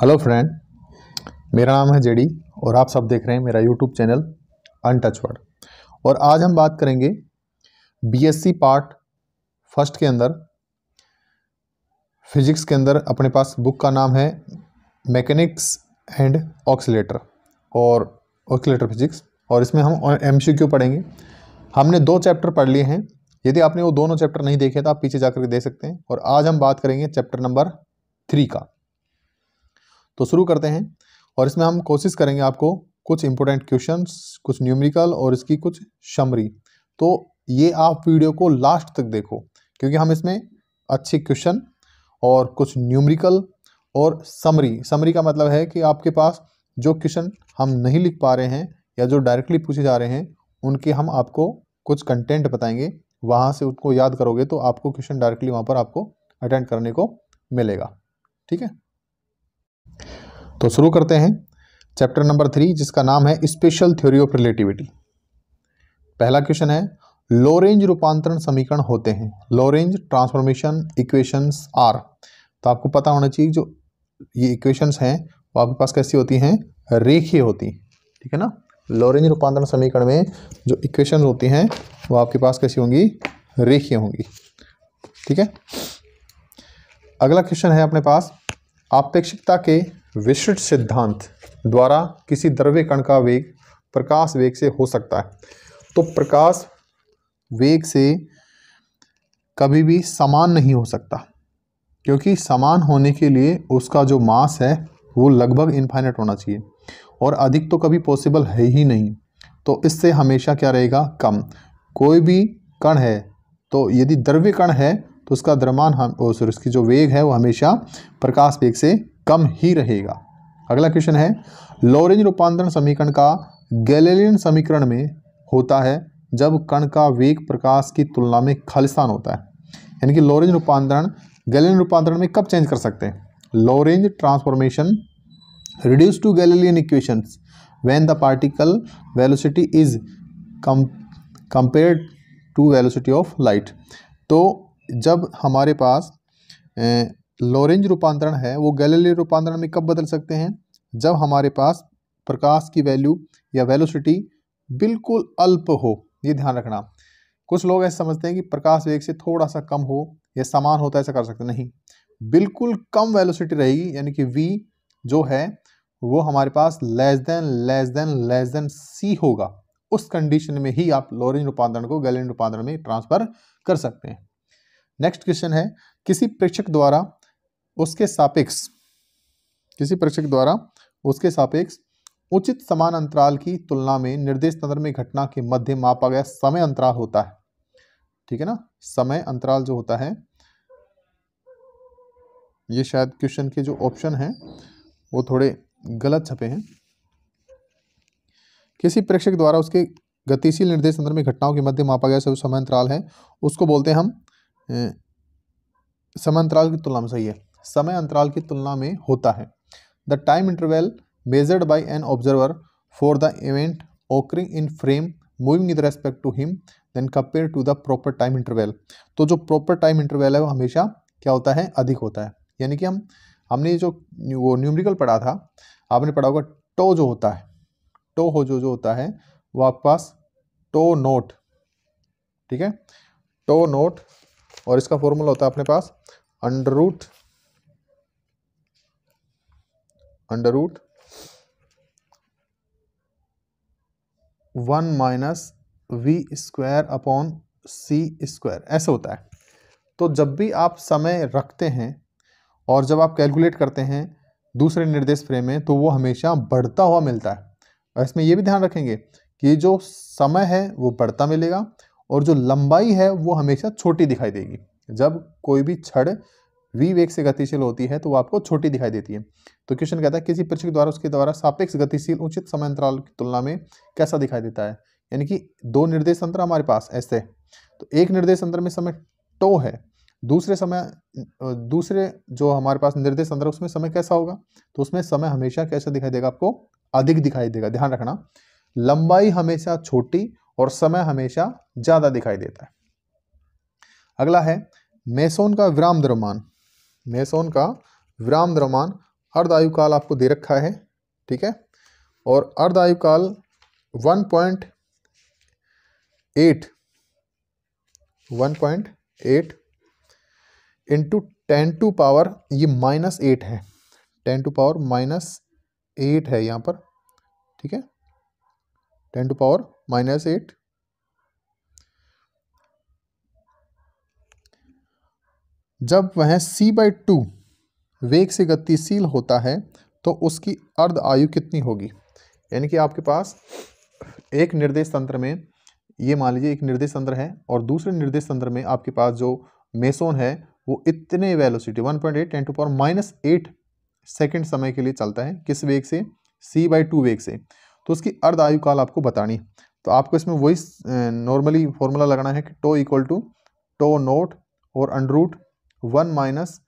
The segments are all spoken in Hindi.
हेलो फ्रेंड मेरा नाम है जेडी और आप सब देख रहे हैं मेरा यूट्यूब चैनल अनटचवर्ड और आज हम बात करेंगे बीएससी पार्ट फर्स्ट के अंदर फिजिक्स के अंदर अपने पास बुक का नाम है मैकेनिक्स एंड ऑक्सीटर और ऑक्सीटर फिजिक्स और इसमें हम एम पढ़ेंगे हमने दो चैप्टर पढ़ लिए हैं यदि आपने वो दोनों चैप्टर नहीं देखे तो आप पीछे जाकर के देख सकते हैं और आज हम बात करेंगे चैप्टर नंबर थ्री का तो शुरू करते हैं और इसमें हम कोशिश करेंगे आपको कुछ इंपॉर्टेंट क्वेश्चन कुछ न्यूमेरिकल और इसकी कुछ समरी तो ये आप वीडियो को लास्ट तक देखो क्योंकि हम इसमें अच्छे क्वेश्चन और कुछ न्यूमेरिकल और समरी समरी का मतलब है कि आपके पास जो क्वेश्चन हम नहीं लिख पा रहे हैं या जो डायरेक्टली पूछे जा रहे हैं उनके हम आपको कुछ कंटेंट बताएंगे वहाँ से उसको याद करोगे तो आपको क्वेश्चन डायरेक्टली वहाँ पर आपको अटेंड करने को मिलेगा ठीक है तो शुरू करते हैं चैप्टर नंबर थ्री जिसका नाम है स्पेशल थ्योरी ऑफ रिलेटिविटी पहला क्वेश्चन है लोरेंज रूपांतरण समीकरण होते हैं लोरेंज ट्रांसफॉर्मेशन इक्वेशंस आर तो आपको पता होना चाहिए जो ये इक्वेशंस हैं वो आपके पास कैसी होती हैं रेखीय होती ठीक है ना लोरेंज रूपांतरण समीकरण में जो इक्वेशन होती हैं वो आपके पास कैसी होंगी रेखीय होंगी ठीक है अगला क्वेश्चन है अपने पास आपेक्षिकता के विशिष्ट सिद्धांत द्वारा किसी द्रव्य कण का वेग प्रकाश वेग से हो सकता है तो प्रकाश वेग से कभी भी समान नहीं हो सकता क्योंकि समान होने के लिए उसका जो मास है वो लगभग इन्फाइनेट होना चाहिए और अधिक तो कभी पॉसिबल है ही नहीं तो इससे हमेशा क्या रहेगा कम कोई भी कण है तो यदि द्रव्य कण है तो उसका द्रमान हम सॉरी उसकी जो वेग है वो हमेशा प्रकाश वेग से कम ही रहेगा अगला क्वेश्चन है लॉरेंज रूपांतरण समीकरण का गैलेलियन समीकरण में होता है जब कण का वेग प्रकाश की तुलना में खालिस्तान होता है यानी कि लॉरेंज रूपांतरण गैलेलियन रूपांतरण में कब चेंज कर सकते हैं Lorentz transformation reduce to Galilean equation when the particle velocity is कम compare to velocity of light तो जब हमारे पास लॉरेंज रूपांतरण है वो गैलीलियो रूपांतरण में कब बदल सकते हैं जब हमारे पास प्रकाश की वैल्यू या वेलोसिटी बिल्कुल अल्प हो ये ध्यान रखना कुछ लोग ऐसे समझते हैं कि प्रकाश वेग से थोड़ा सा कम हो या समान होता है ऐसा कर सकते नहीं बिल्कुल कम वेलोसिटी रहेगी यानी कि v जो है वो हमारे पास less than less than less than c होगा उस कंडीशन में ही आप लोरेंज रूपांतरण को गैलेन रूपांतरण में ट्रांसफ़र कर सकते हैं नेक्स्ट क्वेश्चन है किसी प्रेक्षक द्वारा उसके सापेक्ष किसी प्रेक्षक द्वारा उसके सापेक्ष उचित समान अंतराल की तुलना में निर्देश तंत्र में घटना के मध्य मापा गया समय अंतराल होता है ठीक है ना समय अंतराल जो होता है ये शायद क्वेश्चन के जो ऑप्शन हैं वो थोड़े गलत छपे हैं किसी प्रेक्षक द्वारा उसके गतिशील निर्देश तंत्र में घटनाओं के मध्य मापा गया समय अंतराल है उसको बोलते हैं हम समय अंतराल की तुलना में सही है समय अंतराल की तुलना में होता है the time interval measured by an observer for the event occurring in frame moving with respect to him then compare to the proper time interval तो जो प्रॉपर टाइम इंटरवेल है वो हमेशा क्या होता है अधिक होता है यानी कि हम हमने जो वो न्यूमरिकल पढ़ा था आपने पढ़ा होगा टो जो होता है टो हो जो जो होता है वो आपके पास टो नोट ठीक है टो नोट और इसका फॉर्मूला होता है अपने पास under root under root one minus we square upon C square ऐसे होता है तो जब भी आप समय रखते हैं और जब आप कैलकुलेट करते हैं दूसरे निर्देश फ्रेम में तो वो हमेशा बढ़ता हुआ मिलता है और इसमें ये भी ध्यान रखेंगे कि जो समय है वो बढ़ता मिलेगा और जो लंबाई है वो हमेशा छोटी दिखाई देगी जब कोई भी छड़ वी वेग से गतिशील होती है तो वो आपको छोटी दिखाई देती है तो क्वेश्चन कहता है किसी परीक्षक द्वारा उसके द्वारा सापेक्ष गतिशील उचित समय अंतराल की तुलना में कैसा दिखाई देता है यानी कि दो निर्देश अंतर हमारे पास ऐसे तो एक निर्देश अंतर में समय टो है दूसरे समय दूसरे जो हमारे पास निर्देश अंतर उसमें समय कैसा होगा तो उसमें समय हमेशा कैसा दिखाई देगा आपको अधिक दिखाई देगा ध्यान रखना लंबाई हमेशा छोटी और समय हमेशा ज़्यादा दिखाई देता है अगला है मेसोन का विराम द्रमान मेसोन का विराम द्रमान अर्ध आयु काल आपको दे रखा है ठीक है और अर्ध आयु काल 1.8 1.8 इंटू टेन टू पावर ये माइनस एट है ten to power minus eight है यहाँ पर ठीक है ten to power minus eight जब वह c बाई टू वेग से गतिशील होता है तो उसकी अर्ध आयु कितनी होगी यानी कि आपके पास एक निर्देश तंत्र में ये मान लीजिए एक निर्देश तंत्र है और दूसरे निर्देश तंत्र में आपके पास जो मेसोन है वो इतने velocity 1.8 point eight ten to power minus eight second समय के लिए चलता है किस वेग से c बाई टू वेग से तो उसकी अर्ध आयु काल आपको बतानी है तो आपको इसमें वही नॉर्मली फॉर्मूला लगाना है कि tau equal to tau naught और under root one minus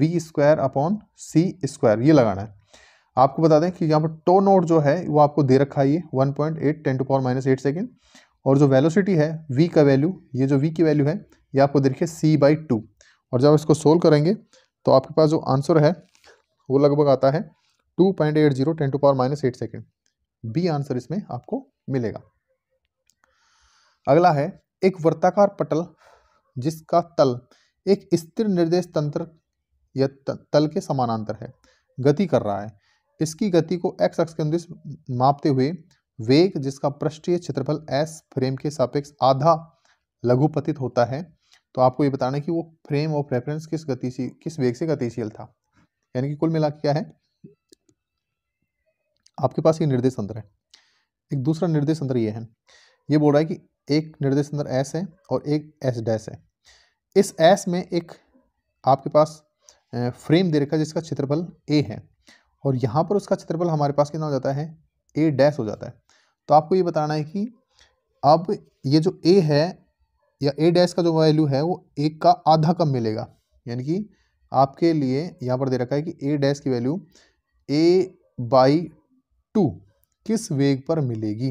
we square upon C square ये लगाना है आपको बता दें कि यहाँ पर टो नोट जो है वो आपको दे रखा है ये one point eight ten to power minus eight second और जो वेलोसिटी है वी का वैल्यू ये जो वी की वैल्यू है ये आपको देखिए सी बाई टू और जब इसको सोल्व करेंगे तो आपके पास जो आंसर है वो लगभग आता है two point eight zero ten to power minus eight second B answer इसमें आपको मिलेगा अगला है एक वृत्ताकार पटल जिसका तल एक स्थिर निर्देश तंत्र या तल के समानांतर है गति कर रहा है इसकी गति को एक्स अक्ष के अनुदेश मापते हुए वेग जिसका पृष्ठीय क्षेत्रफल एस फ्रेम के सापेक्ष आधा लघुपतित होता है तो आपको ये बताना है कि वो फ्रेम ऑफ रेफरेंस किस गतिशील किस वेग से गतिशील था यानी कि कुल मिला क्या है आपके पास ये निर्देश अंतर है एक दूसरा निर्देश अंतर ये है ये बोल रहा है कि एक निर्देश अंतर एस है और एक एस डैश है इस एस में एक आपके पास फ्रेम दे रखा है जिसका क्षेत्रफल ए है और यहाँ पर उसका क्षेत्रफल हमारे पास कितना हो जाता है ए डैश हो जाता है तो आपको ये बताना है कि अब ये जो ए है या ए डैश का जो वैल्यू है वो एक का आधा कम मिलेगा यानी कि आपके लिए यहाँ पर दे रखा है कि ए डैश की वैल्यू ए बाई टू किस वेग पर मिलेगी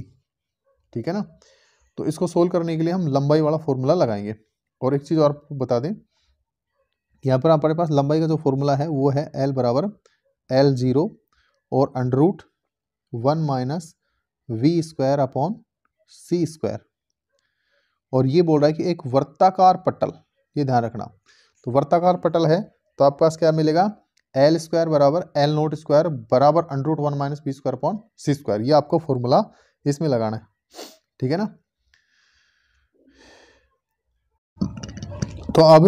ठीक है ना तो इसको सोल्व करने के लिए हम लंबाई वाला फॉर्मूला लगाएंगे और एक चीज़ और आपको बता दें यहाँ पर हमारे पास लंबाई का जो फॉर्मूला है वो है एल बराबर एल ज़ीरो और under root one minus we square upon C square और ये बोल रहा है कि एक वर्ताकार पटल ये ध्यान रखना तो वर्ताकार पटल है तो आपके पास क्या मिलेगा एल स्क्वायर बराबर एल नोट स्क्वायर बराबर under root one minus B square upon सी स्क्वायर ये आपको फॉर्मूला इसमें लगाना है ठीक है ना तो अब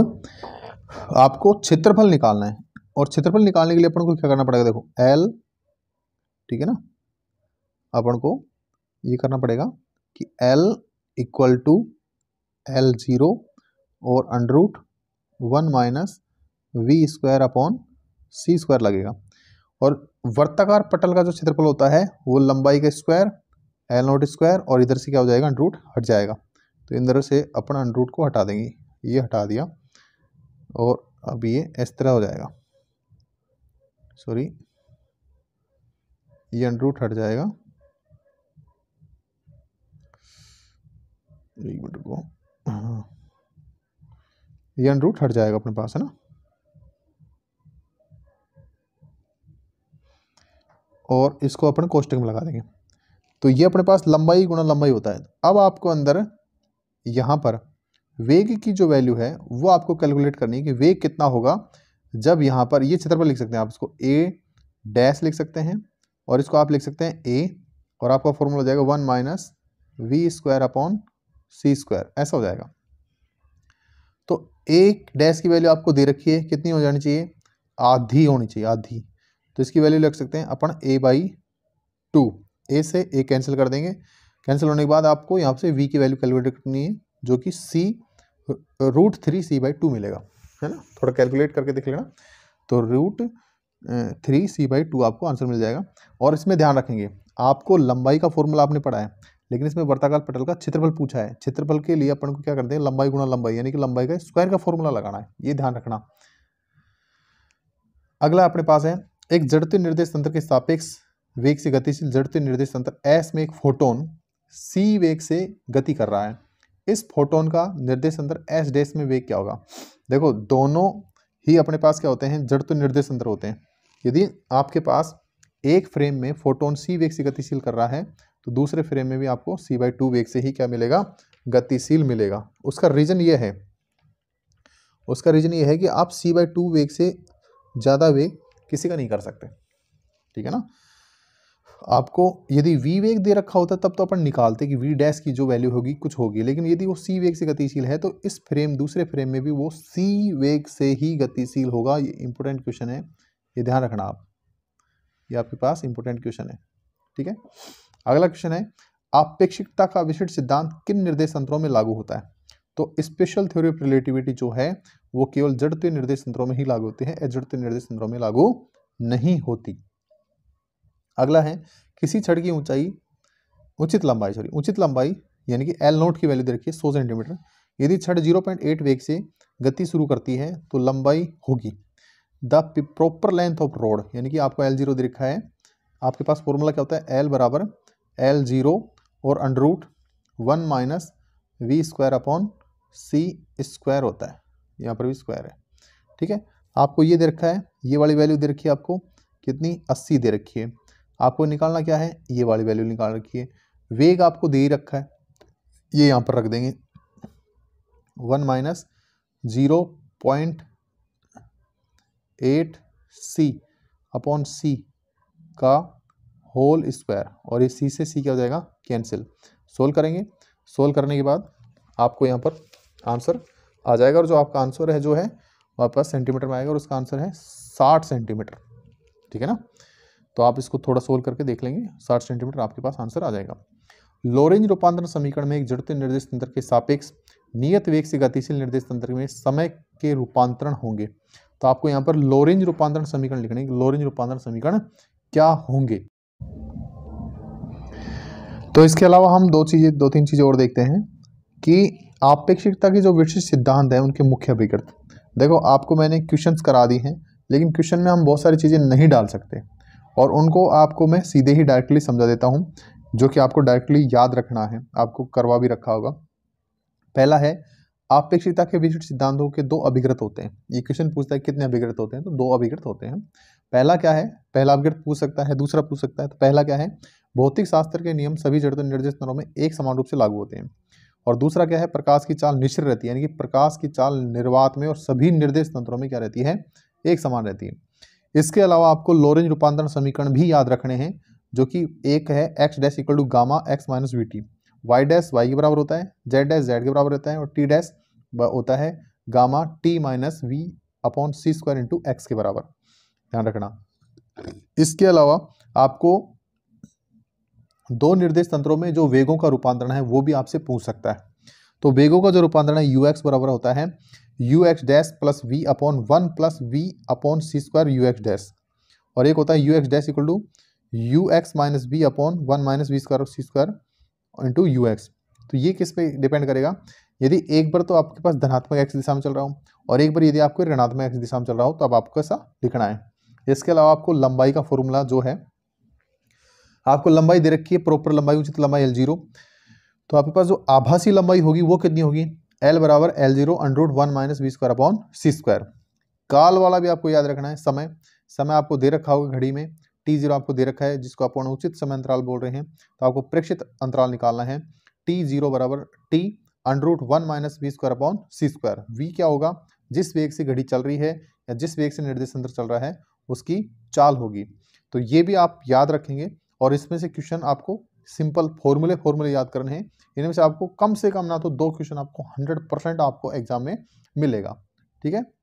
आपको क्षेत्रफल निकालना है और क्षेत्रफल निकालने के लिए अपन को क्या करना पड़ेगा देखो एल ठीक है ना अपन को ये करना पड़ेगा कि L equal to L zero और under root one minus we square upon C square लगेगा और वर्ताकार पटल का जो क्षेत्रफल होता है वो लंबाई का स्क्वायर एल नोट स्क्वायर और इधर से क्या हो जाएगा अंडरूट हट जाएगा तो इधर से अपन अंडरूट को हटा देंगे ये हटा दिया और अब ये इस तरह हो जाएगा सॉरी ये अंडरूट हट जाएगा एक मिनट को हाँ ये अंडरूट हट जाएगा अपने पास है ना और इसको अपन कोष्टक में लगा देंगे तो ये अपने पास लंबाई गुणा लंबाई होता है अब आपको अंदर यहाँ पर वेग की जो वैल्यू है वो आपको कैलकुलेट करनी है कि वेग कितना होगा जब यहाँ पर ये क्षेत्रफल लिख सकते हैं आप इसको ए डैश लिख सकते हैं और इसको आप लिख सकते हैं ए और आपका फॉर्मूला हो जाएगा one minus we square upon C square ऐसा हो जाएगा तो एक डैश की वैल्यू आपको दे रखी है कितनी हो जानी चाहिए आधी होनी चाहिए आधी तो इसकी वैल्यू लिख सकते हैं अपन ए बाई टू ए से ए कैंसिल कर देंगे कैंसिल होने के बाद आपको यहाँ से वी की वैल्यू कैलकुलेट करनी है जो कि C root three C by two मिलेगा है ना थोड़ा कैलकुलेट करके देख लेना तो root three C by two आपको आंसर मिल जाएगा और इसमें ध्यान रखेंगे आपको लंबाई का फॉर्मूला आपने पढ़ा है लेकिन इसमें वर्ताकाल पटल का क्षेत्रफल पूछा है क्षेत्रफल के लिए अपन को क्या करते हैं लंबाई गुणा लंबाई यानी कि लंबाई का स्क्वायर का फॉर्मूला लगाना है ये ध्यान रखना अगला अपने पास है एक जड़ते निर्देश तंत्र के सापेक्ष वेग से गतिशील जड़ते निर्देश तंत्र एस में एक फोटोन सी वेग से गति कर रहा है इस फोटोन का निर्देश तंत्र एस डेस में वेग क्या होगा देखो दोनों ही अपने पास क्या होते हैं जड़ते निर्देश तंत्र होते हैं यदि आपके पास एक फ्रेम में फोटोन सी वेग से गतिशील कर रहा है तो दूसरे फ्रेम में भी आपको सी बाई टू वेग से ही क्या मिलेगा गतिशील मिलेगा उसका रीज़न ये है उसका रीज़न ये है कि आप सी बाई टू वेग से ज़्यादा वेग किसी का नहीं कर सकते ठीक है ना आपको यदि वी वेग दे रखा होता तब तो अपन निकालते कि वी डैश की जो वैल्यू होगी कुछ होगी लेकिन यदि वो सी वेग से गतिशील है तो इस फ्रेम दूसरे फ्रेम में भी वो सी वेग से ही गतिशील होगा ये इंपॉर्टेंट क्वेश्चन है ये ध्यान रखना आप ये आपके पास इंपॉर्टेंट क्वेश्चन है ठीक है अगला क्वेश्चन है आपेक्षिकता का विशिष्ट सिद्धांत किन निर्देश तंत्रों में लागू होता है तो स्पेशल थ्योरी ऑफ रिलेटिविटी जो है वो केवल जड़ते निर्देश तंत्रों में ही लागू होती है अजड़ते निर्देश तंत्रों में लागू नहीं होती अगला है किसी छड़ की ऊंचाई उचित लंबाई सॉरी उचित लंबाई यानी कि एल नोट की वैल्यू दे रखी है सौ सेंटीमीटर यदि छड़ जीरो पॉइंट एट वेग से गति शुरू करती है तो लंबाई होगी the proper length of rod यानी कि आपको एल जीरो दे रखा है आपके पास फॉर्मूला क्या होता है एल बराबर एल जीरो और under root one minus we square upon C square होता है यहाँ पर भी स्क्वायर है ठीक है आपको ये दे रखा है ये वाली वैल्यू दे रखी है आपको कितनी अस्सी दे रखी है आपको निकालना क्या है ये वाली वैल्यू निकाल रखी है वेग आपको दे ही रखा है ये यहाँ पर रख देंगे one minus zero point eight C upon C का होल स्क्वायर और ये सी से सी क्या हो जाएगा कैंसिल सोल्व करेंगे सोल्व करने के बाद आपको यहाँ पर आंसर आ जाएगा और जो आपका आंसर है जो है वो आपका सेंटीमीटर में आएगा और उसका आंसर है साठ सेंटीमीटर ठीक है ना तो आप इसको थोड़ा सोल्व करके देख लेंगे साठ सेंटीमीटर आपके पास आंसर आ जाएगा लोरेंज रूपांतरण समीकरण में एक जड़ते निर्देश तंत्र के सापेक्ष नियत वेग से गतिशील निर्देश तंत्र में समय के रूपांतरण होंगे तो आपको यहाँ पर लोरेंज रूपांतरण समीकरण लिखने लोरेंज रूपांतरण समीकरण क्या होंगे तो इसके अलावा हम दो चीज़ें दो तीन चीज़ें और देखते हैं कि आपेक्षिकता के जो विशिष्ट सिद्धांत हैं उनके मुख्य अभिकृत देखो आपको मैंने क्वेश्चंस करा दी हैं लेकिन क्वेश्चन में हम बहुत सारी चीज़ें नहीं डाल सकते और उनको आपको मैं सीधे ही डायरेक्टली समझा देता हूँ जो कि आपको डायरेक्टली याद रखना है आपको करवा भी रखा होगा पहला है आपेक्षिकता के विशिष्ट सिद्धांतों के दो अभिकृत होते हैं ये क्वेश्चन पूछता है कितने अभिकृत होते हैं तो दो अभिकृत होते हैं पहला क्या है पहला अभिकृत पूछ सकता है दूसरा पूछ सकता है तो पहला क्या है भौतिक शास्त्र के नियम सभी जड़ निर्देश में एक समान रूप से लागू होते हैं और दूसरा क्या है प्रकाश की चाल निश्चित रहती है यानी कि प्रकाश की चाल निर्वात में और सभी निर्देश तंत्रों में क्या रहती है एक समान रहती है इसके अलावा आपको लोरेंज रूपांतरण समीकरण भी याद रखने हैं जो कि एक है X dash equal to gamma X minus V T Y dash Y के बराबर होता है जेड डैश जेड के बराबर रहता है और टी डैश होता है gamma T minus we upon C square into X के बराबर ध्यान रखना इसके अलावा आपको दो निर्देश तंत्रों में जो वेगों का रूपांतरण है वो भी आपसे पूछ सकता है तो वेगों का जो रूपांतरण है यू एक्स बराबर होता है u x dash plus v upon one plus v upon सी स्क्वायर यू एक्स डैश और एक होता है u x dash equal to u x minus we upon one minus we square c square into u x तो ये किस पे डिपेंड करेगा यदि एक बार तो आपके पास धनात्मक एक्स दिशा में चल रहा हो और एक बार यदि आपको ऋणात्मक एक्स दिशा में चल रहा हो तो अब आपको ऐसा लिखना है इसके अलावा आपको लंबाई का फॉर्मूला जो है आपको लंबाई दे रखी है प्रॉपर लंबाई उचित लंबाई एल जीरो तो आपके पास जो आभासी लंबाई होगी वो कितनी होगी एल बराबर L zero under root one minus B square upon सी स्क्वायर काल वाला भी आपको याद रखना है समय समय आपको दे रखा होगा घड़ी में टी जीरो आपको दे रखा है जिसको आप अनुचित समय अंतराल बोल रहे हैं तो आपको प्रेक्षित अंतराल निकालना है टी जीरो बराबर t under root one minus B square upon सी स्क्वायर वी क्या होगा जिस वेग से घड़ी चल रही है या जिस वेग से निर्देश अंतर चल रहा है उसकी चाल होगी तो ये भी आप याद रखेंगे और इसमें से क्वेश्चन आपको सिंपल फॉर्मूले फॉर्मूले याद करने हैं इनमें से आपको कम से कम ना तो दो क्वेश्चन आपको हंड्रेड परसेंट आपको एग्जाम में मिलेगा ठीक है